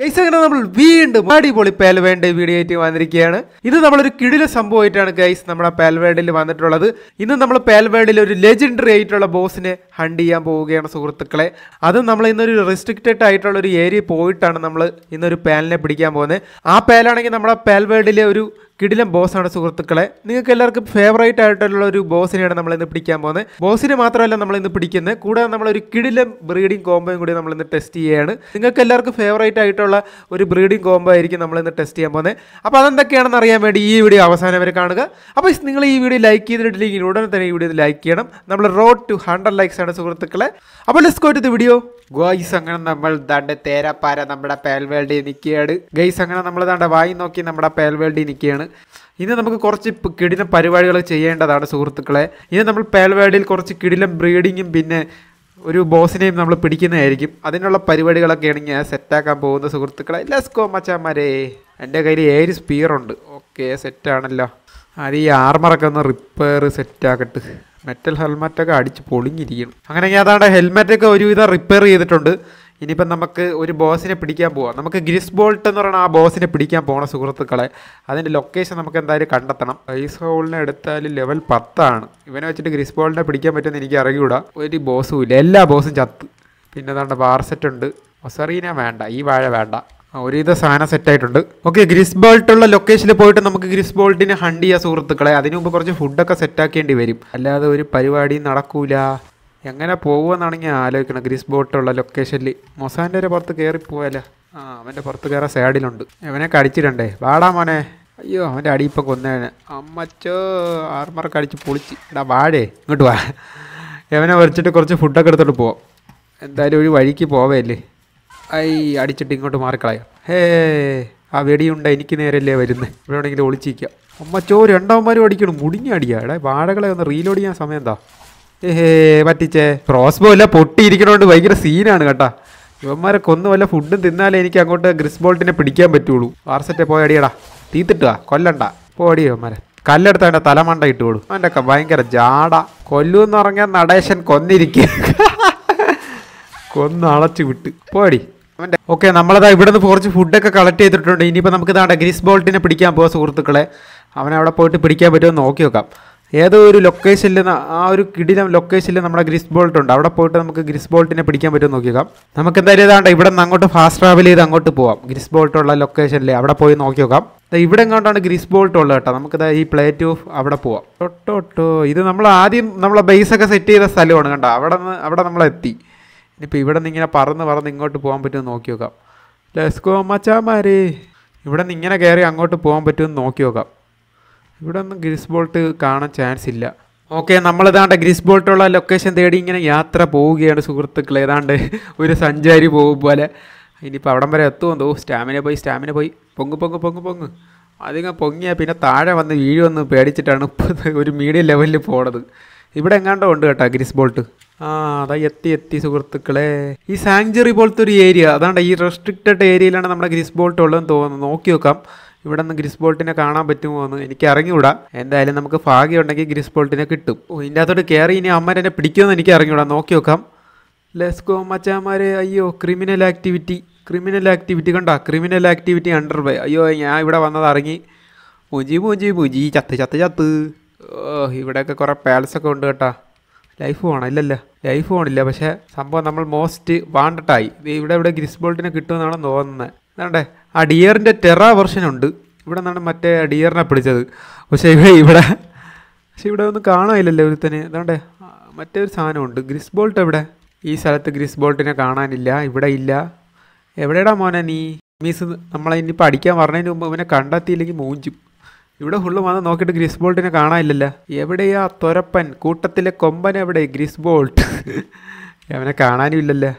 guys അങ്ങനെ നമ്മൾ വീണ്ടും അടിപൊളി പേൽവേണ്ട വീഡിയോ ആയിട്ട് വന്നിരിക്കുകയാണ് ഇത് നമ്മളൊരു കിടില സംഭവമായിട്ടാണ് ഗൈസ് നമ്മുടെ പേൽവേഡിൽ വന്നിട്ടുള്ളത് ഇന്ന് നമ്മൾ പേൽവേഡിൽ ഒരു ലെജൻഡറി ആയിട്ടുള്ള ബോസിനെ ഹണ്ട് ചെയ്യാൻ പോവുകയാണ് സുഹൃത്തുക്കളെ അത് നമ്മൾ ഇന്നൊരു റെസ്ട്രിക്റ്റഡ് ആയിട്ടുള്ള ഒരു ഏരിയ പോയിട്ടാണ് നമ്മൾ ഇന്നൊരു പേലിനെ പിടിക്കാൻ പോകുന്നത് ആ പേലാണെങ്കിൽ നമ്മുടെ പേൽവേഡിലെ ഒരു കിടിലം ബോസാണ് സുഹൃത്തുക്കളെ നിങ്ങൾക്ക് എല്ലാവർക്കും ഫേവറേറ്റ് ആയിട്ടുള്ള ഒരു ബോസിനെയാണ് നമ്മൾ ഇന്ന് പിടിക്കാൻ പോകുന്നത് ബോസിനെ മാത്രമല്ല നമ്മൾ ഇന്ന് പിടിക്കുന്നത് കൂടാതെ ഒരു കിടിലം ബ്രീഡിംഗ് കോംബോയും കൂടി നമ്മൾ ഇന്ന് ടെസ്റ്റ് ചെയ്യുകയാണ് നിങ്ങൾക്ക് എല്ലാവർക്കും ഫേവറേറ്റ് ആയിട്ടുള്ള ഒരു ബ്രീഡിംഗ് കോംബോ ആയിരിക്കും നമ്മൾ ഇന്ന് ടെസ്റ്റ് ചെയ്യാൻ പോകുന്നത് അപ്പോൾ അതെന്തൊക്കെയാണെന്ന് അറിയാൻ വേണ്ടി ഈ വീഡിയോ അവസാനം വരെ കാണുക അപ്പോൾ നിങ്ങൾ ഈ വീഡിയോ ലൈക്ക് ചെയ്തിട്ടില്ലെങ്കിൽ ഉടനെ തന്നെ ഈ വീഡിയോ ലൈക്ക് ചെയ്യണം നമ്മൾ റോഡ് ടു ഹൺഡ്രഡ് ലൈക്സ് ആണ് സുഹൃത്തുക്കളെ അപ്പോൾ let's go to the video guys അങ്ങനെ നമ്മൾ ദാണ്ട് തേരാപ്പാര നമ്മുടെ പേൽവേൾഡിൽ നിൽക്കുകയാണ് ഗൈസ് അങ്ങനെ നമ്മൾ ദാണ്ട് വായി നോക്കി നമ്മുടെ പേൽവേൾഡിൽ നിൽക്കുകയാണ് ഇന്ന് നമുക്ക് കുറച്ച് കിടിലം പരിപാടികൾ ചെയ്യേണ്ടതാണ് സുഹൃത്തുക്കളെ ഇന്ന് നമ്മൾ പേൽവേൾഡിൽ കുറച്ച് കിടിലം ബ്രീഡിങ്ങും പിന്നെ ഒരു ബോസിനെയും നമ്മൾ പിടിക്കുന്നതായിരിക്കും അതിനുള്ള പരിപാടികളൊക്കെയാണ് ഞാൻ സെറ്റാക്കാൻ പോകുന്ന സുഹൃത്തുക്കളെ ലെസ്കോ മച്ചാമാരെ എൻ്റെ കയ്യിൽ ഏഴ് സ്പീറുണ്ട് ഓക്കെ സെറ്റാണല്ലോ അത് ഈ ആർമറൊക്കെ ഒന്ന് റിപ്പയർ സെറ്റാക്കട്ട് മെറ്റൽ ഹെൽമെറ്റൊക്കെ അടിച്ച് പൊളിഞ്ഞിരിക്കണം അങ്ങനെയെങ്കിൽ അതാണ് ഹെൽമെറ്റൊക്കെ ഒരുവിധം റിപ്പയർ ചെയ്തിട്ടുണ്ട് ഇനിയിപ്പം നമുക്ക് ഒരു ബോസിനെ പിടിക്കാൻ പോവാം നമുക്ക് ഗ്രിസ് ബോൾട്ട് എന്ന് പറയുന്ന ആ ബോസിനെ പിടിക്കാൻ പോണ സുഹൃത്തുക്കളെ അതിൻ്റെ ലൊക്കേഷൻ നമുക്ക് എന്തായാലും കണ്ടെത്തണം ഐസ് ഹോളിനെ എടുത്താൽ ലെവൽ പത്താണ് ഇവനെ വെച്ചിട്ട് ഗ്രിസ് ബോളിനെ പിടിക്കാൻ പറ്റുമെന്ന് എനിക്ക് അറിയൂടാ ഒരു ബോസും ഇല്ല എല്ലാ ബോസും ചത്ത് പിന്നെ അതാണ്ട് ബാർസെറ്റ് ഉണ്ട് ഒസറീന വേണ്ട ഈ വാഴ വേണ്ട ഒരുവിധ സാധനം സെറ്റായിട്ടുണ്ട് ഓക്കെ ഗ്രിസ് ബോൾട്ടുള്ള ലൊക്കേഷനിൽ പോയിട്ട് നമുക്ക് ഗ്രിസ് ബോൾട്ടിനെ ഹണ്ട് ചെയ്യാം സുഹൃത്തുക്കളെ അതിനു മുമ്പ് കുറച്ച് ഫുഡൊക്കെ സെറ്റാക്കേണ്ടി വരും അല്ലാതെ ഒരു പരിപാടിയും നടക്കൂല എങ്ങനെ പോകുമെന്നാണ് ഞാൻ ആലോചിക്കണം ഗ്രിസ് ബോട്ടുള്ള ലൊക്കേഷനിൽ മൊസാൻ്റെ ഒരു പുറത്ത് കയറിപ്പോയാലോ ആ അവൻ്റെ പുറത്ത് കയറാൻ സൈഡിലുണ്ട് അവനെ കടിച്ചിടണ്ടേ വാടാ മോനെ അയ്യോ അവൻ്റെ അടി കൊന്നേനെ അമ്മച്ചോ ആർമാർക്ക് അടിച്ച് പൊളിച്ച് എടാ വാഴേ ഇങ്ങോട്ട് വാ എവനെ വരച്ചിട്ട് കുറച്ച് ഫുഡൊക്കെ എടുത്തിട്ട് പോവാം എന്തായാലും ഒരു വഴിക്ക് പോവേല്ലേ ഐ അടിച്ചിട്ട് ഇങ്ങോട്ട് മാറിക്കളയാ ഹേ ആ വെടിയുണ്ട എനിക്ക് നേരല്ലേ വരുന്നത് ഇവിടെയാണെങ്കിൽ ഒളിച്ചിരിക്കുക അമ്മച്ചോ രണ്ടാമന്മാരും അടിക്കണം അടിയാ എടാ വാഴകളെ ഒന്ന് റീലോഡ് ചെയ്യാൻ സമയം എന്താ ഏഹേ പറ്റിച്ചേ ക്രോസ്ബോ എല്ലാം പൊട്ടിയിരിക്കണോണ്ട് ഭയങ്കര സീനാണ് കേട്ടാ ഇവന്മാരെ കൊന്നു വല്ല ഫുഡും തിന്നാലേ എനിക്ക് അങ്ങോട്ട് ഗ്രിസ്ബോൾട്ടിനെ പിടിക്കാൻ പറ്റുള്ളൂ വാർസറ്റെ പോയി അടിയടാ തീത്തിട്ടുക കൊല്ലണ്ട പോടി ഇവന്മാരെ കല്ലെടുത്ത് എൻ്റെ തലമണ്ട ഇട്ടുകൊള്ളു അവൻ്റെ ഒക്കെ ഭയങ്കര ജാട കൊല്ലൂന്ന് പറഞ്ഞാൽ നടേശൻ കൊന്നിരിക്കുക കൊന്നളച്ചു വിട്ട് പോടി ഓക്കെ നമ്മളതാ ഇവിടെ നിന്ന് കുറച്ച് ഫുഡൊക്കെ കളക്ട് ചെയ്തിട്ടുണ്ട് ഇനിയിപ്പോൾ നമുക്ക് ഇതാണ്ട് ഗ്രീസ് ബോൾട്ടിനെ പിടിക്കാൻ പോകാം സുഹൃത്തുക്കളെ അവിടെ പോയിട്ട് പിടിക്കാൻ പറ്റുമോ നോക്കി നോക്കാം ഏതോ ഒരു ലൊക്കേഷനിൽ ആ ഒരു കിടിന ലൊക്കേഷനിൽ നമ്മുടെ ഗ്രിസ് ബോൾട്ട് ഉണ്ട് അവിടെ പോയിട്ട് നമുക്ക് ഗ്രിസ് ബോൾട്ടിനെ പിടിക്കാൻ നോക്കി നോക്കിയേക്കാം നമുക്ക് എന്തായാലും ഇതാണ്ട് ഇവിടെ നിന്ന് അങ്ങോട്ട് ഫാസ്റ്റ് ട്രാവൽ ചെയ്ത് അങ്ങോട്ട് പോവാം ഗ്രിസ് ബോൾട്ട് ഉള്ള ലൊക്കേഷനിൽ അവിടെ പോയി നോക്കി നോക്കാം ഇവിടെ എങ്ങോട്ടാണ് ഗ്രിസ് ബോൾട്ട് ഉള്ളത് കേട്ടോ നമുക്ക് ഈ പ്ലേറ്റ് ഓഫ് അവിടെ പോവാം ഒട്ടോട്ടോ ഇത് നമ്മൾ ആദ്യം നമ്മളെ ബേസൊക്കെ സെറ്റ് ചെയ്ത സ്ഥലമാണ് കേട്ടോ അവിടെ നിന്ന് അവിടെ നമ്മളെത്തി ഇനിയിപ്പോൾ ഇവിടെ നിന്ന് ഇങ്ങനെ പറന്ന് പറന്ന് ഇങ്ങോട്ട് പോകാൻ പറ്റുമെന്ന് നോക്കി നോക്കാം ലെസ്കോ മച്ചാമാരേ ഇവിടെ നിന്ന് ഇങ്ങനെ കയറി അങ്ങോട്ട് പോകാൻ പറ്റുമെന്ന് നോക്കി നോക്കാം ഇവിടെ ഒന്നും ഗ്രിസ് ബോൾട്ട് കാണാൻ ചാൻസ് ഇല്ല ഓക്കെ നമ്മളിതാണ്ട് ഗ്രിസ് ബോൾട്ടുള്ള ലൊക്കേഷൻ തേടി ഇങ്ങനെ യാത്ര പോവുകയാണ് സുഹൃത്തുക്കൾ ഏതാണ്ട് ഒരു സഞ്ചാരി പോകും പോലെ ഇനിയിപ്പോൾ അവിടം വരെ എത്തുമോ തോ സ്റ്റാമിന പോയി സ്റ്റാമിന പോയി പൊങ്ങ് പൊങ്ങ് പൊങ്ങ് പൊങ്ങ് അധികം പൊങ്ങിയാൽ പിന്നെ താഴെ വന്ന് വീഴുമെന്ന് പേടിച്ചിട്ടാണ് ഒരു മീഡിയം ലെവലിൽ പോണത് ഇവിടെ എങ്ങാണ്ടോ ഉണ്ട് കേട്ടോ ഗ്രിസ് ബോൾട്ട് ആ അതാ എത്തി എത്തി സുഹൃത്തുക്കളെ ഈ സാങ്ച്വറി പോലത്തെ ഒരു ഏരിയ അതാണ് ഈ റെസ്ട്രിക്റ്റഡ് ഏരിയയിലാണ് നമ്മുടെ ഗ്രിസ് ബോൾട്ട് ഉള്ളതെന്ന് തോന്നുന്നു നോക്കി നോക്കാം ഇവിടെ നിന്ന് ഗ്രിസ് ബോൾട്ടിനെ കാണാൻ പറ്റുമോ എന്ന് എനിക്ക് അറിഞ്ഞൂടാ എന്തായാലും നമുക്ക് ഭാഗ്യം ഉണ്ടെങ്കിൽ ഗ്രിസ് ബോൾട്ടിനെ കിട്ടും ഇതിൻ്റെ അകത്തോട്ട് കയറി ഇനി അമ്മ എന്നെ പിടിക്കുമെന്ന് എനിക്ക് അറിഞ്ഞൂടാ നോക്കി നോക്കാം ലെസ്കോ മച്ചാമാരെ അയ്യോ ക്രിമിനൽ ആക്ടിവിറ്റി ക്രിമിനൽ ആക്ടിവിറ്റി കണ്ടാ ക്രിമിനൽ ആക്ടിവിറ്റി അണ്ടർവേ അയ്യോ ഞാൻ ഇവിടെ വന്നത് അറങ്ങി മുജി മുജി മുജി ചത്ത് ചത്ത് ചത്ത് ഓ ഇവിടെയൊക്കെ കുറേ പാലസൊക്കെ ഉണ്ട് കേട്ടാ ലൈഫ് വേണം ഇല്ലല്ല ലൈഫ് വേണില്ല പക്ഷേ സംഭവം നമ്മൾ മോസ്റ്റ് വാണ്ടട്ടായി ഇവിടെ ഇവിടെ ഗ്രിസ്ബോൾട്ടിനെ കിട്ടുമെന്നാണ് തോന്നുന്നത് അതാണ്ടേ ആ ഡിയറിൻ്റെ ടെറ ഉണ്ട് ഇവിടെ നിന്നാണ് മറ്റേ ഡിയറിനെ പിടിച്ചത് പക്ഷേ ഇവിടെ ഇവിടെ പക്ഷേ ഇവിടെ ഒന്നും കാണാനില്ലല്ലോ ഒരുത്തന് മറ്റേ ഒരു സാധനമുണ്ട് ഗ്രിസ്ബോൾട്ട് എവിടെ ഈ സ്ഥലത്ത് ഗ്രിസ്ബോൾട്ടിനെ കാണാനില്ല ഇവിടെ ഇല്ല എവിടെയടാ മോനെ നീ മീസ് നമ്മളെ ഇനിയിപ്പോൾ അടിക്കാൻ പറഞ്ഞതിന് മുമ്പ് ഇവനെ കണ്ടെത്തിയില്ലെങ്കിൽ മൂഞ്ചും ഇവിടെ ഫുള്ള് വന്ന് നോക്കിയിട്ട് ഗ്രിസ്ബോൾട്ടിനെ കാണാനില്ലല്ലോ എവിടെയാ തൊരപ്പൻ കൂട്ടത്തിലെ കൊമ്പൻ എവിടെ ഗ്രിസ്ബോൾട്ട് അവനെ കാണാനും ഇല്ലല്ലോ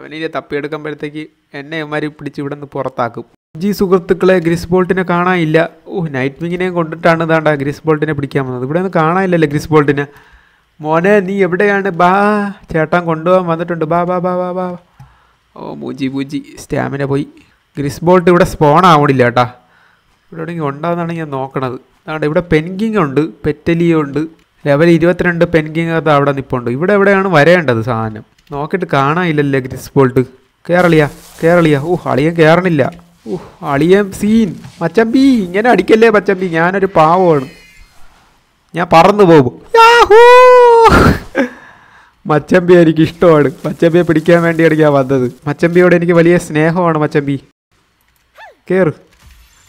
അവനെ തപ്പിയെടുക്കുമ്പോഴത്തേക്ക് എന്നെ ഇവന്മാർ പിടിച്ച് ഇവിടെ നിന്ന് പുറത്താക്കും ജി സുഹൃത്തുക്കളെ ഗ്രിസ്ബോൾട്ടിനെ കാണാനില്ല ഓ നൈറ്റ് വിങ്ങിനെയും കൊണ്ടിട്ടാണ് ഇതാണ്ട ഗ്രിസ്ബോൾട്ടിനെ പിടിക്കാൻ വന്നത് ഇവിടെ നിന്ന് കാണാനില്ലല്ലോ ഗ്രിസ്ബോൾട്ടിനെ മോനെ നീ എവിടെയാണ് ബാ ചേട്ടൻ കൊണ്ടുപോകാൻ വന്നിട്ടുണ്ട് ബാ ബാ ബാ ബാ ബാ ഓ മൂജി മൂജി സ്റ്റാമിന പോയി ഗ്രിസ്ബോൾട്ട് ഇവിടെ സ്പോൺ ആവണില്ല കേട്ടാ ഇവിടെ എവിടെയെങ്കിലും ഉണ്ടാകുന്നതാണ് ഞാൻ നോക്കണത് അതുകൊണ്ട് ഇവിടെ പെൻകിങ് ഉണ്ട് പെറ്റലിയോ ഉണ്ട് ലെവൽ ഇരുപത്തിരണ്ട് പെൻകിങ് അത് അവിടെ നിപ്പുണ്ട് ഇവിടെ എവിടെയാണ് വരേണ്ടത് സാധനം നോക്കിയിട്ട് കാണാനില്ലല്ലേ ഗ്രിസ് ബോൾട്ട് കേരളിയ കേരളിയ ഓ അളിയൻ കയറണില്ല ഓ അളിയൻ സീൻ മച്ചമ്പി ഇങ്ങനെ അടിക്കല്ലേ മച്ചമ്പി ഞാനൊരു പാവമാണ് ഞാൻ പറന്നു പോകും മച്ചമ്പി എനിക്ക് ഇഷ്ടമാണ് മച്ചമ്പിയെ പിടിക്കാൻ വേണ്ടിയാണ് ഞാൻ വന്നത് മച്ചമ്പിയോട് എനിക്ക് വലിയ സ്നേഹമാണ് മച്ചമ്പി കയറ്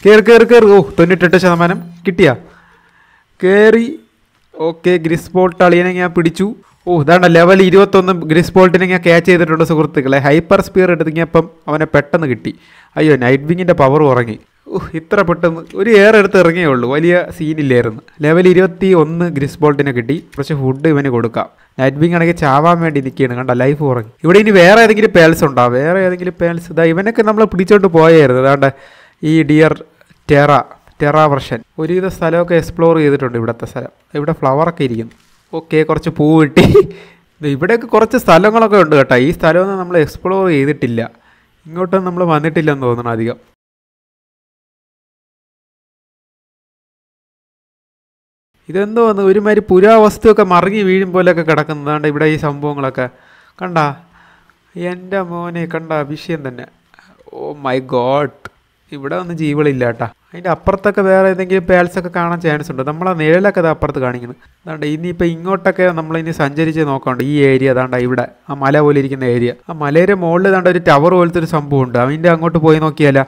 കയറി കയറി കയറി ഓ തൊണ്ണൂറ്റെട്ട് ശതമാനം കിട്ടിയ കയറി ഓക്കെ ഗ്രിസ് ബോൾട്ട് അളിയനെ ഞാൻ പിടിച്ചു ഓ ഇതാണ് ലെവൽ ഇരുപത്തൊന്ന് ഗ്രിസ് ബോൾട്ടിനെ ഞാൻ ക്യാച്ച് ചെയ്തിട്ടുണ്ട് സുഹൃത്തുക്കളെ ഹൈപ്പർ സ്പിയർ എടുത്തിങ്ങപ്പം അവനെ പെട്ടെന്ന് കിട്ടി അയ്യോ നൈറ്റ് വിങ്ങിൻ്റെ പവർ ഉറങ്ങി ഓ ഇത്ര പെട്ടെന്ന് ഒരു എയർ എടുത്ത് ഇറങ്ങിയേ ഉള്ളൂ വലിയ സീനില്ലായിരുന്നു ലെവൽ ഇരുപത്തി ഒന്ന് ഗ്രിസ് ബോൾട്ടിനെ കിട്ടി പക്ഷേ ഫുഡ് ഇവന് കൊടുക്കാം നൈറ്റ് വിങ് ആണെങ്കിൽ ചാവാൻ വേണ്ടി നിൽക്കുകയാണ് കണ്ട ലൈഫ് ഉറങ്ങി ഇവിടെ ഇനി വേറെ ഏതെങ്കിലും പേൽസ് ഉണ്ടോ വേറെ ഏതെങ്കിലും പേൽസ് ഇതാ ഇവനൊക്കെ നമ്മൾ പിടിച്ചോണ്ട് പോയായിരുന്നു അതാണ്ട് ഈ ഡിയർ ടെറ ടെറ വർഷൻ ഒരുവിധ സ്ഥലമൊക്കെ എക്സ്പ്ലോർ ചെയ്തിട്ടുണ്ട് ഇവിടുത്തെ സ്ഥലം ഇവിടെ ഫ്ലവറൊക്കെ ഇരിക്കുന്നു ഓക്കെ കുറച്ച് പൂ കിട്ടി ഇവിടെയൊക്കെ കുറച്ച് സ്ഥലങ്ങളൊക്കെ ഉണ്ട് കേട്ടോ ഈ സ്ഥലമൊന്നും നമ്മൾ എക്സ്പ്ലോർ ചെയ്തിട്ടില്ല ഇങ്ങോട്ടും നമ്മൾ വന്നിട്ടില്ലെന്ന് തോന്നണം അധികം ഇതെന്തോ ഒന്ന് ഒരുമാതിരി പുരാവസ്തുവൊക്കെ മറിഞ്ഞ് വീഴും പോലെയൊക്കെ കിടക്കുന്നതാണ്ട് ഇവിടെ ഈ സംഭവങ്ങളൊക്കെ കണ്ട എൻ്റെ മോനെ കണ്ട വിഷയം തന്നെ ഓ മൈ ഗോഡ് ഇവിടെ ഒന്നും ജീവികളില്ല അതിൻ്റെ അപ്പുറത്തൊക്കെ വേറെ ഏതെങ്കിലും പേൽസൊക്കെ കാണാൻ ചാൻസ് ഉണ്ട് നമ്മൾ ആ നിഴലൊക്കെ അത് അപ്പുറത്ത് കാണിക്കുന്നത് അതുകൊണ്ട് ഇനിയിപ്പോൾ ഇങ്ങോട്ടൊക്കെ നമ്മൾ ഇനി സഞ്ചരിച്ച് നോക്കാണ്ട് ഈ ഏരിയ അതാണ്ട് ഇവിടെ ആ മല പോലെ ഇരിക്കുന്ന ഏരിയ ആ മലയുടെ മുകളിൽ ഇതാണ്ട് ഒരു ടവർ പോലത്തെ ഒരു സംഭവം ഉണ്ട് അതിൻ്റെ അങ്ങോട്ട് പോയി നോക്കിയാല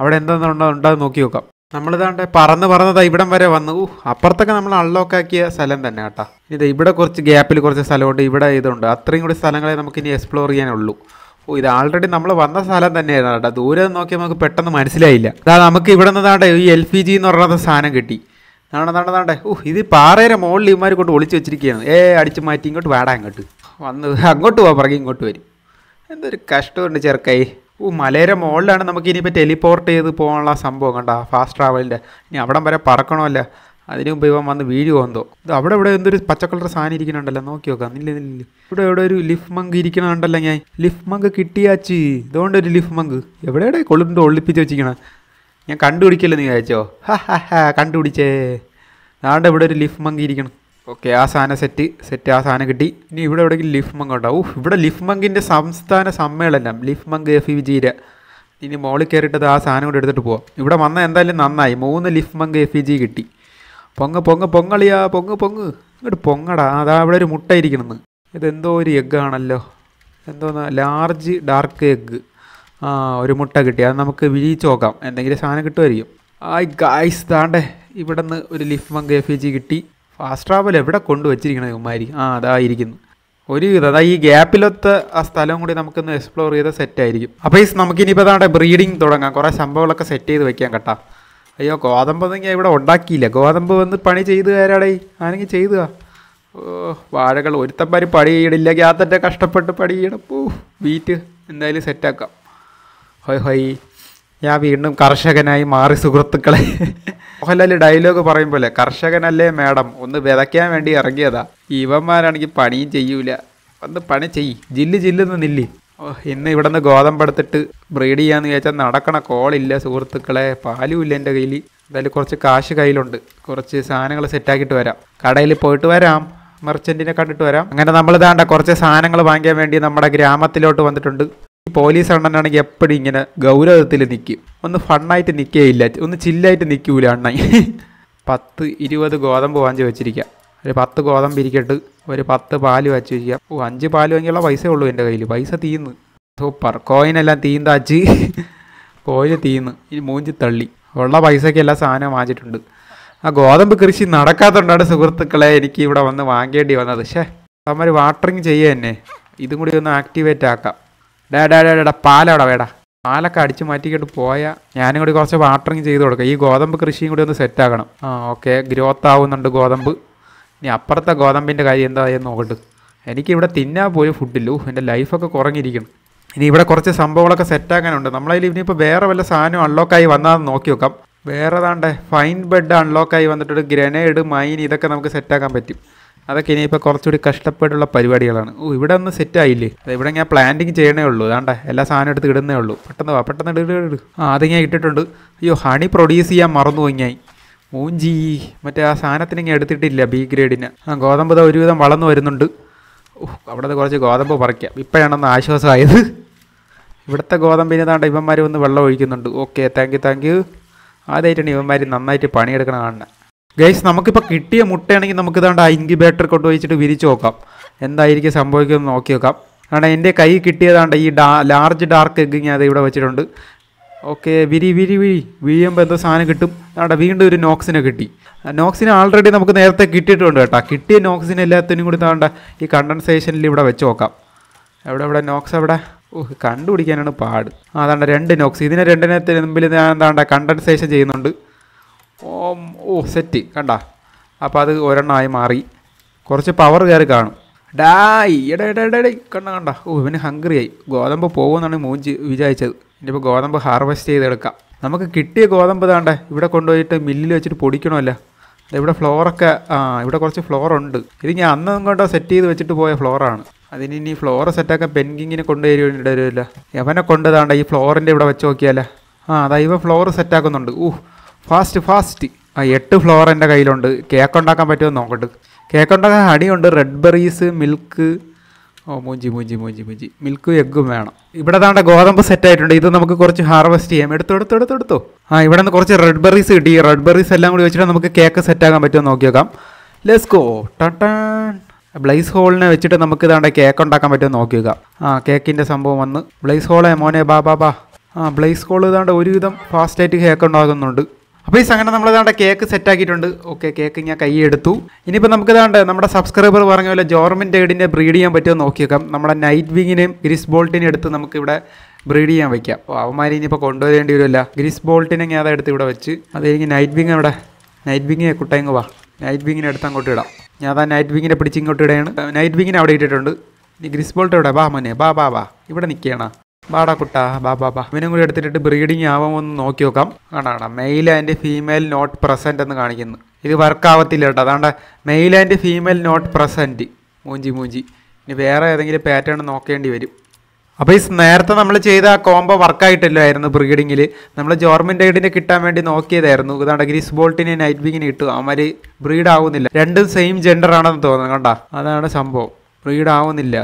അവിടെ എന്താണെന്നുണ്ടോ ഉണ്ടോ നോക്കി നോക്കാം നമ്മളിതാണ്ട് പറന്ന് പറന്നതാ ഇവിടം വരെ വന്നു അപ്പുറത്തൊക്കെ നമ്മൾ അൺലോക്ക് ആക്കിയ സ്ഥലം തന്നെ കേട്ടോ ഇത് ഇവിടെ കുറച്ച് ഗ്യാപ്പിൽ കുറച്ച് സ്ഥലമുണ്ട് ഇവിടെ ഇതുണ്ട് അത്രയും കൂടി സ്ഥലങ്ങളെ നമുക്ക് ഇനി എക്സ്പ്ലോർ ചെയ്യാനുള്ളൂ ഓ ഇത് ആൾറെഡി നമ്മൾ വന്ന സ്ഥലം തന്നെയായിരുന്നു കേട്ടോ ദൂരം നോക്കിയാൽ നമുക്ക് പെട്ടെന്ന് മനസ്സിലായില്ല അതാ നമുക്ക് ഇവിടെ നിന്നാണ്ട് ഈ എൽ പി ജി എന്ന് പറയുന്ന സാധനം കിട്ടി നാണ്ട നാണ്ട നാണ്ടെ ഓ ഇത് പാറയുടെ മുകളിൽ ഇവന്മാർ കൊണ്ട് ഒളിച്ച് വെച്ചിരിക്കുകയാണ് ഏ അടിച്ച് മാറ്റി ഇങ്ങോട്ട് വേടാ അങ്ങോട്ട് വന്ന് അങ്ങോട്ട് പോകാൻ പറഞ്ഞ് ഇങ്ങോട്ട് വരും എന്തൊരു കഷ്ടമുണ്ട് ചെറുക്കായി ഓ മലയുടെ മുകളിലാണ് നമുക്ക് ഇനിയിപ്പോൾ ടെലിപ്പോർട്ട് ചെയ്ത് പോകാനുള്ള സംഭവം കണ്ടാ ഫാസ്റ്റ് ട്രാവലിൻ്റെ ഇനി അവിടം വരെ പറക്കണമല്ല അതിനു മുമ്പ് ഇവൻ വന്ന് വീഴുവോ എന്തോ ഇത് അവിടെ ഇവിടെ എന്തൊരു പച്ചക്കളർ സാധനം ഇരിക്കുന്നുണ്ടല്ലോ നോക്കി നോക്കാം നില്ല നില്ല ഇവിടെ ഇവിടെ ഒരു ലിഫ് മങ്ക് ഇരിക്കണുണ്ടല്ലോ ഞാൻ ലിഫ് മങ്ക് കിട്ടിയാച്ചി ഇതുകൊണ്ട് ഒരു ലിഫ് മങ്ക് എവിടെയുടെ കൊളുണ്ട് ഒളിപ്പിച്ച് വെച്ചിരിക്കണ ഞാൻ കണ്ടുപിടിക്കല്ലോ നീ അയച്ചോ കണ്ടുപിടിച്ചേ നാണ്ട് ഇവിടെ ഒരു ലിഫ് മങ്ക് ഇരിക്കണം ഓക്കെ ആ സാധനം സെറ്റ് സെറ്റ് ആ സാധനം കിട്ടി ഇനി ഇവിടെ എവിടെയെങ്കിലും ലിഫ് മങ്ക് ഉണ്ടാവും ഇവിടെ ലിഫ് മങ്കിൻ്റെ സംസ്ഥാന സമ്മേളനം ലിഫ് മങ്ക് എഫ് വിജീര ഇനി മോളിൽ കയറിയിട്ടത് ആ സാധനം കൂടെ എടുത്തിട്ട് പോവാം ഇവിടെ വന്ന എന്തായാലും നന്നായി മൂന്ന് ലിഫ് മങ്ക് എഫ് ജി കിട്ടി പൊങ്ങ് പൊങ്ങ് പൊങ്ങളിയാ പൊങ്ങ് പൊങ്ങ് ഇങ്ങോട്ട് പൊങ്ങടാ അതാ അവിടെ ഒരു മുട്ട ഇരിക്കണമെന്ന് ഇതെന്തോ ഒരു എഗ്ഗാണല്ലോ എന്തോന്ന് ലാർജ് ഡാർക്ക് എഗ്ഗ് ആ ഒരു മുട്ട കിട്ടി അത് നമുക്ക് വിരിയിച്ച് നോക്കാം എന്തെങ്കിലും സാധനം കിട്ടുമായിരിക്കും ആയ് ഗായ്സ് താണ്ടേ ഇവിടെ നിന്ന് ഒരു ലിഫ് മങ്ക് എഫ് ജി കിട്ടി ഫാസ്റ്റ് ട്രാവൽ എവിടെ കൊണ്ടു വെച്ചിരിക്കണത് ഇവന്മാരി ആ അതാ ഇരിക്കുന്നു ഒരു വിധം അതാ ഈ ഗ്യാപ്പിലൊത്ത ആ സ്ഥലം കൂടി നമുക്കൊന്ന് എക്സ്പ്ലോർ സെറ്റ് ആയിരിക്കും അപ്പോൾ ഈ നമുക്കിനിപ്പോൾ അതാണ്ട് ബ്രീഡിങ് തുടങ്ങാം കുറേ സംഭവങ്ങളൊക്കെ സെറ്റ് ചെയ്ത് വെക്കാം കേട്ടോ അയ്യോ ഗോതമ്പെന്നെങ്കിൽ ഇവിടെ ഉണ്ടാക്കിയില്ല ഗോതമ്പ് വന്ന് പണി ചെയ്തു തരാടേ ആണെങ്കിൽ ചെയ്തു ഓ വാഴകൾ ഒരുത്തമ്പാരി പണി ചെയ്യണില്ല ഗ്യാത്തൻ്റെ കഷ്ടപ്പെട്ട് പണി ചെയ്യണം വീറ്റ് എന്തായാലും സെറ്റാക്കാം ഹോയ് ഹോയ് ഞാൻ വീണ്ടും കർഷകനായി മാറി സുഹൃത്തുക്കളെ മോഹൻലാൽ ഡയലോഗ് പറയും പോലെ കർഷകനല്ലേ മാഡം ഒന്ന് വിതയ്ക്കാൻ വേണ്ടി ഇറങ്ങിയതാ ഇവന്മാരാണെങ്കിൽ പണിയും ചെയ്യൂല ഒന്ന് പണി ചെയ്യ് ജില്ല് ജില്ലെന്ന് നില്ല് ഇന്ന് ഇവിടെ നിന്ന് ഗോതമ്പെടുത്തിട്ട് ബ്രീഡ് ചെയ്യാന്ന് ചോദിച്ചാൽ നടക്കണ കോളില്ല സുഹൃത്തുക്കളെ പാലും ഇല്ല എൻ്റെ കയ്യിൽ എന്തായാലും കുറച്ച് കാശ് കയ്യിലുണ്ട് കുറച്ച് സാധനങ്ങൾ സെറ്റാക്കിയിട്ട് വരാം കടയിൽ പോയിട്ട് വരാം മെർച്ചൻറ്റിനെ കണ്ടിട്ട് വരാം അങ്ങനെ നമ്മൾ ഇതാണ്ട കുറച്ച് സാധനങ്ങൾ വാങ്ങിക്കാൻ വേണ്ടി നമ്മുടെ ഗ്രാമത്തിലോട്ട് വന്നിട്ടുണ്ട് ഈ പോലീസ് അണ്ണനാണെങ്കിൽ എപ്പോഴും ഇങ്ങനെ ഗൗരവത്തിൽ നിൽക്കും ഒന്ന് ഫണ്ണായിട്ട് നിൽക്കുകയില്ല ഒന്ന് ചില്ലായിട്ട് നിൽക്കൂല അണ്ണൻ പത്ത് ഇരുപത് ഗോതമ്പ് വാങ്ങിച്ച് വെച്ചിരിക്കുക ഒരു പത്ത് ഗോതമ്പ് ഇരിക്കട്ട് ഒരു പത്ത് പാല് വെച്ച് ചെയ്യാം ഓ അഞ്ച് പാല് വാങ്ങിയുള്ള പൈസ ഉള്ളൂ എൻ്റെ കയ്യിൽ പൈസ തീന്ന് സൂപ്പർ കോയിനെല്ലാം തീന്താച്ച് കോയിന് തീന്ന് ഈ മൂഞ്ചി തള്ളി ഉള്ള പൈസയ്ക്ക് എല്ലാം സാധനം വാങ്ങിച്ചിട്ടുണ്ട് ആ ഗോതമ്പ് കൃഷി നടക്കാത്തതുകൊണ്ടാണ് സുഹൃത്തുക്കളെ എനിക്ക് ഇവിടെ വന്ന് വാങ്ങേണ്ടി വന്നത് ഷേ അമ്മ വാട്ടറിങ് ചെയ്യുക തന്നെ ഇതും കൂടി ഒന്ന് ആക്ടിവേറ്റ് ആക്കാം ഡാ ഡാ ഡാ ഡാ പാലവിടെ വേടാ പാലൊക്കെ അടിച്ച് മാറ്റിക്കിട്ട് പോയാൽ ഞാനും കൂടി കുറച്ച് വാട്ടറിങ് ചെയ്ത് കൊടുക്കാം ഈ ഗോതമ്പ് കൃഷിയും കൂടി ഒന്ന് സെറ്റാക്കണം ആ ഓക്കെ ഗ്രോത്ത് ആവുന്നുണ്ട് ഗോതമ്പ് ഇനി അപ്പുറത്തെ ഗോതമ്പിൻ്റെ കാര്യം എന്തായെന്ന് നോക്കട്ട് എനിക്കിവിടെ തിന്നാൻ പോലും ഫുഡില്ലൂ എൻ്റെ ലൈഫൊക്കെ കുറഞ്ഞിരിക്കണം ഇനി ഇവിടെ കുറച്ച് സംഭവങ്ങളൊക്കെ സെറ്റാക്കാനുണ്ട് നമ്മളതിൽ ഇനിയിപ്പോൾ വേറെ വല്ല സാധനം അൺലോക്കായി വന്നാന്ന് നോക്കി വെക്കാം വേറെ ഏതാണ്ട് ഫൈൻ ബെഡ് അൺലോക്കായി വന്നിട്ടൊരു ഗ്രനേഡ് മൈൻ ഇതൊക്കെ നമുക്ക് സെറ്റാക്കാൻ പറ്റും അതൊക്കെ ഇനിയിപ്പോൾ കുറച്ചുകൂടി കഷ്ടപ്പെട്ടുള്ള പരിപാടികളാണ് ഓ ഇവിടെ ഒന്ന് സെറ്റായില്ലേ ഇവിടെ ഞാൻ പ്ലാന്റിങ് ചെയ്യണേ ഉള്ളൂ അതാണ്ട എല്ലാ സാധനം എടുത്ത് ഇടുന്നേ ഉള്ളൂ പെട്ടെന്ന് വാ പെട്ടെന്ന് ഇടുക ആ അത് ഞാൻ ഇട്ടിട്ടുണ്ട് അയ്യോ ഹണി പ്രൊഡ്യൂസ് ചെയ്യാൻ മറന്നു പോയി ഞാൻ മൂഞ്ചി മറ്റേ ആ സാധനത്തിന് ഇങ്ങനെ എടുത്തിട്ടില്ല ബി ഗ്രേഡിന് ആ ഗോതമ്പ് ഒരുവിധം വളർന്നു വരുന്നുണ്ട് ഓ അവിടെ കുറച്ച് ഗോതമ്പ് പറിക്കാം ഇപ്പോഴാണെന്ന് ആശ്വാസമായത് ഇവിടുത്തെ ഗോതമ്പിന് താണ്ട ഇവന്മാർ വന്ന് വെള്ളം ഒഴിക്കുന്നുണ്ട് okay thank you thank you ആദ്യമായിട്ടാണ് ഇവന്മാർ നന്നായിട്ട് പണിയെടുക്കണ കാണുന്നത് ഗൈസ് നമുക്കിപ്പോൾ കിട്ടിയ മുട്ടയാണെങ്കിൽ നമുക്ക് ഇതാണ്ട് ആ ഇൻക്യുബേറ്റർ വെച്ചിട്ട് വിരിച്ചു നോക്കാം എന്തായിരിക്കും സംഭവിക്കുമെന്ന് നോക്കി നോക്കാം കാരണം എൻ്റെ കൈ കിട്ടിയതാണ്ട് ഈ ഡാ ലാർജ് ഡാർക്ക് എഗ്ഗ് ഞാൻ അത് ഇവിടെ വെച്ചിട്ടുണ്ട് ഓക്കെ വിരി വിരി വിരി വിഴിയുമ്പോൾ എന്തോ സാധനം കിട്ടും അവിടെ വീണ്ടും ഒരു നോക്സിനെ കിട്ടി നോക്സിനെ ആൾറെഡി നമുക്ക് നേരത്തെ കിട്ടിയിട്ടുണ്ട് കേട്ടോ കിട്ടിയ നോക്സിനെ എല്ലാത്തിനും കൂടി താണ്ട ഈ കണ്ടൻസേഷനിൽ ഇവിടെ വെച്ച് നോക്കാം എവിടെ എവിടെ നോക്സ് എവിടെ ഓഹ് കണ്ടുപിടിക്കാനാണ് പാട് അതാണ്ട് രണ്ട് നോക്സ് ഇതിനെ രണ്ടിനെ മുമ്പിൽ ഞാൻ എന്താണ്ട കണ്ടൻസേഷൻ ചെയ്യുന്നുണ്ട് ഓ ഓ സെറ്റ് കണ്ട അപ്പോൾ അത് ഒരെണ്ണമായി മാറി കുറച്ച് പവർ കയറി കാണും ഡായ് ഇടയിടയിടയിടെ കണ്ട കണ്ട ഓ ഇവന് ഹംഗ്രിയായി ഗോതമ്പ് പോകുമെന്നാണ് മൂഞ്ചി വിചാരിച്ചത് ഇനിയിപ്പോൾ ഗോതമ്പ് ഹാർവെസ്റ്റ് ചെയ്തെടുക്കാം നമുക്ക് കിട്ടിയ ഗോതമ്പ് താണ്ടേ ഇവിടെ കൊണ്ടുപോയിട്ട് മില്ലിൽ വെച്ചിട്ട് പൊടിക്കണമല്ലോ ഇവിടെ ഫ്ലോറൊക്കെ ആ ഇവിടെ കുറച്ച് ഫ്ലോർ ഉണ്ട് ഇത് ഞാൻ അന്നും കൊണ്ടോ സെറ്റ് ചെയ്ത് വെച്ചിട്ട് പോയ ഫ്ലോറാണ് അതിന് ഇനി ഫ്ലോർ സെറ്റാക്കാൻ പെൻകിങ്ങിനെ കൊണ്ടുവരുവേണ്ടി വരുമല്ല എവനെ കൊണ്ടതാണ്ട ഈ ഫ്ലോറിൻ്റെ ഇവിടെ വെച്ച് നോക്കിയാലേ ആ അതാ ഇവ ഫ്ലോർ സെറ്റാക്കുന്നുണ്ട് ഊ ഫാസ്റ്റ് ഫാസ്റ്റ് ആ എട്ട് ഫ്ലോർ എൻ്റെ കയ്യിലുണ്ട് കേക്ക് ഉണ്ടാക്കാൻ പറ്റുമോ നോക്കട്ട് കേക്ക് ഉണ്ടാക്കാൻ അടിയുണ്ട് റെഡ് ബെറീസ് മിൽക്ക് ഓ മൂഞ്ചി മൂഞ്ചി മൂഞ്ചി മൂഞ്ചി മിൽക്കും എഗ്ഗും വേണം ഇവിടെ താണ്ട ഗോതമ്പ് സെറ്റ് ആയിട്ടുണ്ട് ഇത് നമുക്ക് കുറച്ച് ഹാർവെസ്റ്റ് ചെയ്യാം എടുത്തോ എടുത്തോ എടുത്തോ എടുത്തോ ആ ഇവിടെ നിന്ന് കുറച്ച് റെഡ് ബെറീസ് കിട്ടി റെഡ് ബെറീസ് എല്ലാം കൂടി വെച്ചിട്ട് നമുക്ക് കേക്ക് സെറ്റ് ആക്കാൻ പറ്റുമോ നോക്കി നോക്കാം ലെസ് ഗോ ടൺ ബ്ലൈസ് ഹോളിനെ വെച്ചിട്ട് നമുക്ക് ഇതാണ്ട് കേക്ക് ഉണ്ടാക്കാൻ പറ്റുമോ നോക്കി ആ കേക്കിൻ്റെ സംഭവം വന്ന് ബ്ലൈസ് ഹോളേ മോനെ ബാ ബാ ബാ ആ ബ്ലൈസ് ഹോൾ ഇതാണ്ട് ഒരുവിധം ഫാസ്റ്റായിട്ട് കേക്ക് ഉണ്ടാകുന്നുണ്ട് അപ്പോൾ ഈ സംഘടന നമ്മളിതാണ്ട് കേക്ക് സെറ്റാക്കിയിട്ടുണ്ട് ഓക്കെ കേക്ക് ഞാൻ കൈയെടുത്തു ഇനിയിപ്പോൾ നമുക്ക് ഇതാണ്ട് നമ്മുടെ സബ്സ്ക്രൈബർ പറഞ്ഞ പോലെ ജോർമിൻ ഡേഡിൻ്റെ ബ്രീഡ് ചെയ്യാൻ പറ്റുമോ നോക്കിയേക്കാം നമ്മുടെ നൈറ്റ് വിങ്ങിനെയും ഗ്രിസ് ബോൾട്ടിനെയും എടുത്ത് നമുക്കിവിടെ ബ്രീഡ് ചെയ്യാൻ വയ്ക്കാം അപ്പോൾ അവന്മാരി ഇനിയിപ്പോൾ കൊണ്ടുവരേണ്ടി വരുമല്ല ഗ്രിസ് ബോൾട്ടിനെ ഞാൻ അതെടുത്ത് ഇവിടെ വെച്ച് അത് കഴിഞ്ഞ് നൈറ്റ് വിങ് അവിടെ നൈറ്റ് വിങ്ങിനെ കുട്ടയങ്ങ് വാ നൈറ്റ് വിങ്ങിനെ എടുത്ത് അങ്ങോട്ട് ഇടാം ഞാൻ അതാ നൈറ്റ് വിങ്ങിനെ പിടിച്ച് ഇങ്ങോട്ട് ഇടുകയാണ് നൈറ്റ് വിങ്ങിനെ അവിടെ ഇട്ടിട്ടുണ്ട് ഇനി ഗ്രിസ് ബോൾട്ട് എവിടെ വാ മോനെ ബാ ബാ ബാ ഇവിടെ നിൽക്കുകയാണ് ബാടാ കുട്ട ബാ ബാ ബാ ഇവനും കൂടി എടുത്തിട്ട് ബ്രീഡിങ് ആവാമോ എന്ന് നോക്കി നോക്കാം കാണാണ് male and female not present എന്ന് കാണിക്കുന്നു ഇത് വർക്ക് ആവത്തില്ല കേട്ടോ അതാണ്ട് male and female not present മൂഞ്ചി മൂഞ്ചി ഇനി വേറെ ഏതെങ്കിലും പാറ്റേൺ നോക്കേണ്ടി വരും അപ്പോൾ ഈ നേരത്തെ നമ്മൾ ചെയ്ത ആ കോംബോ വർക്കായിട്ടില്ലായിരുന്നു ബ്രീഡിങ്ങിൽ നമ്മൾ ജോർമിൻ ഡൈഡിനെ കിട്ടാൻ വേണ്ടി നോക്കിയതായിരുന്നു ഇതാണ്ട് ഗ്രീസ് ബോൾട്ടിനെ നൈറ്റ് ബിങ്ങിനെ ഇട്ടു അവന്മാർ ബ്രീഡ് ആവുന്നില്ല രണ്ടും സെയിം ജെൻഡർ ആണെന്ന് തോന്നുന്നു കണ്ടാ അതാണ് സംഭവം ബ്രീഡ് ആവുന്നില്ല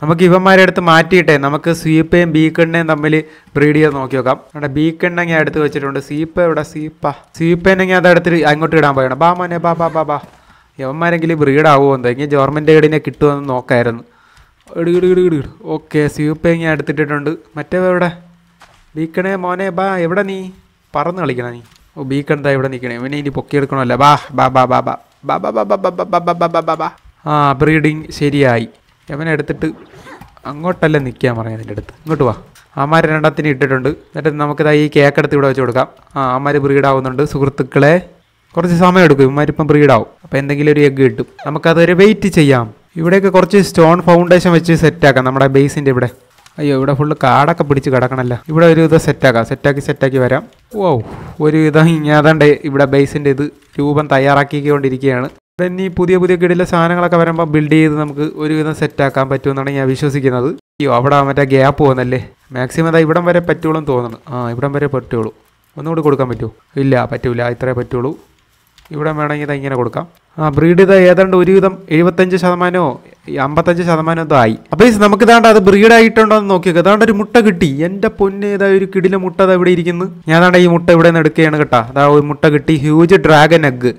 നമുക്ക് ഇവന്മാരെ അടുത്ത് മാറ്റിയിട്ടേ നമുക്ക് സ്വീപ്പയും ബീക്കണ്ണയും തമ്മിൽ ബ്രീഡ് ചെയ്ത് നോക്കി നോക്കാം നമ്മുടെ ഞാൻ അടുത്ത് വെച്ചിട്ടുണ്ട് സീപ്പ ഇവിടെ സീപ്പ സീപ്പനെങ്കിൽ അത് അടുത്ത് അങ്ങോട്ട് ഇടാൻ പോയണം ബാ മോനെ ബാ ബാ ബാ ബാ ഇവന്മാരെങ്കിലും ബ്രീഡാവുമോ എന്തെങ്കിലും ഗവൺമെൻറ് ഗഡിനെ കിട്ടുമെന്ന് നോക്കായിരുന്നു ഇടുകിടുകിടുകിടു ഓക്കെ ഞാൻ എടുത്തിട്ടിട്ടുണ്ട് മറ്റേ ഇവിടെ ബീക്കണേ മോനെ ബാ എവിടെ നീ പറന്ന് കളിക്കണ നീ ഓ ബീക്കൺ എവിടെ ഇവിടെ നിൽക്കണേ ഇവനെ ഇനി പൊക്കിയെടുക്കണമല്ലോ ബാ ബാ ബാ ബാ ബാ ബാ ബാ ബാ ബാ ബാ ബാ ബാ ബാ ബാ ആ ബ്രീഡിങ് ശരിയായി എടുത്തിട്ട് അങ്ങോട്ടല്ല നിൽക്കാൻ പറയാം എൻ്റെ അടുത്ത് ഇങ്ങോട്ട് വാ ആമാർ രണ്ടാത്തിന് ഇട്ടിട്ടുണ്ട് എന്നിട്ട് നമുക്കിതാ ഈ കേക്ക് എടുത്ത് ഇവിടെ വെച്ച് കൊടുക്കാം ആ ആമാർ ബ്രീഡാവുന്നുണ്ട് സുഹൃത്തുക്കളെ കുറച്ച് സമയം എടുക്കും ഇപ്പം ബ്രീഡാവും അപ്പോൾ എന്തെങ്കിലും ഒരു എഗ്ഗ് കിട്ടും നമുക്കതൊരു വെയിറ്റ് ചെയ്യാം ഇവിടെയൊക്കെ കുറച്ച് സ്റ്റോൺ ഫൗണ്ടേഷൻ വെച്ച് സെറ്റാക്കാം നമ്മുടെ ബേസിൻ്റെ ഇവിടെ അയ്യോ ഇവിടെ ഫുള്ള് കാടൊക്കെ പിടിച്ച് കിടക്കണമല്ല ഇവിടെ ഒരു വിധം സെറ്റാക്കാം സെറ്റാക്കി സെറ്റാക്കി വരാം ഓ ഒരു വിധം ഇങ്ങാതണ്ടേ ഇവിടെ ബേസിൻ്റെ ഇത് രൂപം തയ്യാറാക്കിക്കൊണ്ടിരിക്കുകയാണ് ദെൻ ഈ പുതിയ പുതിയ കിടിലെ സാധനങ്ങളൊക്കെ വരുമ്പോൾ ബിൽഡ് ചെയ്ത് നമുക്ക് ഒരുവിധം സെറ്റാക്കാൻ പറ്റുമെന്നാണ് ഞാൻ വിശ്വസിക്കുന്നത് ഈ അവിടെ മറ്റേ ഗ്യാപ്പ് പോകുന്നല്ലേ മാക്സിമം അതാ ഇവിടം വരെ പറ്റുള്ളൂ തോന്നുന്നു ആ ഇവിടം വരെ പറ്റുള്ളൂ ഒന്നുകൂടി കൊടുക്കാൻ പറ്റുമോ ഇല്ല പറ്റൂല ഇത്രേ പറ്റുള്ളൂ ഇവിടെ വേണമെങ്കിൽ ഇതാ ഇങ്ങനെ കൊടുക്കാം ആ ബ്രീഡ് ഇതാ ഏതാണ്ട് ഒരുവിധം എഴുപത്തഞ്ച് ശതമാനമോ അമ്പത്തഞ്ച് ശതമാനം എന്തോ ആയി അപ്പോൾ നമുക്ക് ഇതാണ്ട് അത് ബ്രീഡായിട്ടുണ്ടോ എന്ന് നോക്കിയൊക്കെ അതാണ്ട് ഒരു മുട്ട കിട്ടി എൻ്റെ പൊന്ന് ഇതാ ഒരു കിടിലെ മുട്ട ഇതാ ഇവിടെ ഇരിക്കുന്നു ഞാനാണ്ട് ഈ മുട്ട ഇവിടെ നിന്ന് എടുക്കുകയാണ് കേട്ടോ അതാ ഒരു മുട്ട കിട്ടി ഹ്യൂജ് ഡ്രാഗൻ എഗ്ഗ്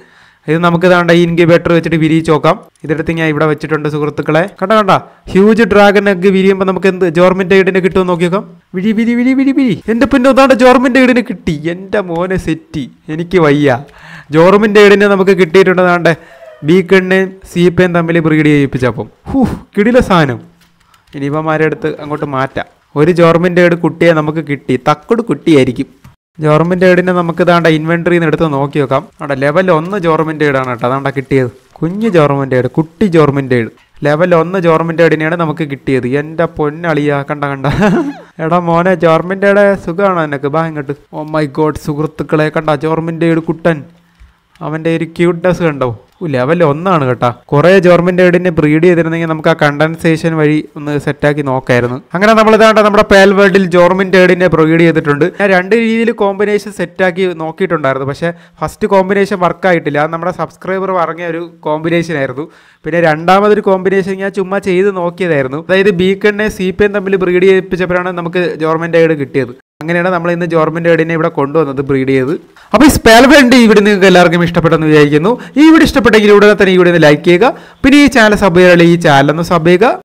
ഇത് നമുക്ക് ഇതാണ്ട ഈ ഇൻക്യുബേറ്റർ വെച്ചിട്ട് വിരിയിച്ച് നോക്കാം ഇതെടുത്ത് ഞാൻ ഇവിടെ വെച്ചിട്ടുണ്ട് സുഹൃത്തുക്കളെ കണ്ട കണ്ട ഹ്യൂജ് ഡ്രാഗൺ എഗ് വിരിയുമ്പോൾ നമുക്ക് എന്ത് ജോർമിന്റെ ഈടിന് കിട്ടുമെന്ന് നോക്കിയേക്കാം വിരി വിരി വിരി വിരി വിരി എന്റെ പിന്നെ ഒന്നാണ്ട് ജോർമിന്റെ ഈടിന് കിട്ടി എന്റെ മോനെ സെറ്റി എനിക്ക് വയ്യ ജോർമിന്റെ ഈടിന് നമുക്ക് കിട്ടിയിട്ടുണ്ട് ഇതാണ്ട് സി സീപ്പയും തമ്മിൽ ബ്രീഡ് ചെയ്യിപ്പിച്ചപ്പം ഹൂ കിടില സാധനം ഇനിയിപ്പം മാരെടുത്ത് അങ്ങോട്ട് മാറ്റാം ഒരു ജോർമിൻ്റെ കുട്ടിയെ നമുക്ക് കിട്ടി തക്കട് കുട്ടിയായിരിക്കും ജോർമിൻ്റെ ഏടിനെ നമുക്ക് ഇതാണ്ട ഇൻവെൻട്രിന്ന് എടുത്ത് നോക്കി നോക്കാം അവിടെ ലെവൽ ഒന്ന് ജോർമിൻ്റെ ഏടാണ് കേട്ടോ അതാണ്ട കിട്ടിയത് കുഞ്ഞ് ജോർമിൻ്റെ ഏട് കുട്ടി ജോർമിൻ്റെ ഏട് ലെവൽ ഒന്ന് ജോർമിൻ്റെ ഏടിനെയാണ് നമുക്ക് കിട്ടിയത് എൻ്റെ പൊന്നളിയാ കണ്ട കണ്ട എടാ മോനെ ജോർമിൻ്റെ ഏടെ സുഖമാണോ എന്നൊക്കെ ഇങ്ങോട്ട് ഓ oh മൈ ഗോഡ് സുഹൃത്തുക്കളെ കണ്ട ജോർമിൻ്റെ ഏട് കുട്ടൻ അവൻ്റെ ഒരു ക്യൂട്ട്നെസ് കണ്ടോ ലെവൽ ഒന്നാണ് കേട്ടോ കുറേ ജോർമൻ ഡേഡിനെ ബ്രീഡ് ചെയ്തിരുന്നെങ്കിൽ നമുക്ക് ആ കണ്ടൻസേഷൻ വഴി ഒന്ന് സെറ്റാക്കി നോക്കായിരുന്നു അങ്ങനെ നമ്മൾ ഇതാണ്ട് നമ്മുടെ പേൽ വേൾഡിൽ ജോർമൻ ഡേഡിനെ ബ്രീഡ് ചെയ്തിട്ടുണ്ട് ഞാൻ രണ്ട് രീതിയിൽ കോമ്പിനേഷൻ സെറ്റാക്കി നോക്കിയിട്ടുണ്ടായിരുന്നു പക്ഷേ ഫസ്റ്റ് കോമ്പിനേഷൻ ആയിട്ടില്ല അത് നമ്മുടെ സബ്സ്ക്രൈബർ പറഞ്ഞ ഒരു കോമ്പിനേഷൻ ആയിരുന്നു പിന്നെ രണ്ടാമതൊരു കോമ്പിനേഷൻ ഞാൻ ചുമ്മാ ചെയ്ത് നോക്കിയതായിരുന്നു അതായത് ബീക്കണ്ണെ സി പി എം തമ്മിൽ ബ്രീഡ് ചെയ്യിപ്പിച്ചപ്പോഴാണ് നമുക്ക് ജോർമൻ ഡേഡ് കിട്ടിയത് അങ്ങനെയാണ് നമ്മൾ ഇന്ന് ജോർമിൻ്റെ ഏടിനെ ഇവിടെ കൊണ്ടുവന്നത് ബ്രീഡ് ചെയ്ത് അപ്പോൾ ഈ സ്പെൽ ഈ ഇവിടെ നിങ്ങൾക്ക് എല്ലാവർക്കും ഇഷ്ടപ്പെട്ടെന്ന് വിചാരിക്കുന്നു ഈ വീഡിയോ ഇഷ്ടപ്പെട്ടെങ്കിൽ ഉടനെ തന്നെ ഈ വീഡിയോ ലൈക്ക് ചെയ്യുക പിന്നെ ഈ ചാനൽ സബ് ചെയ്യാനുള്ള ഈ ചാനൽ ഒന്ന് സബ് ചെയ്യുക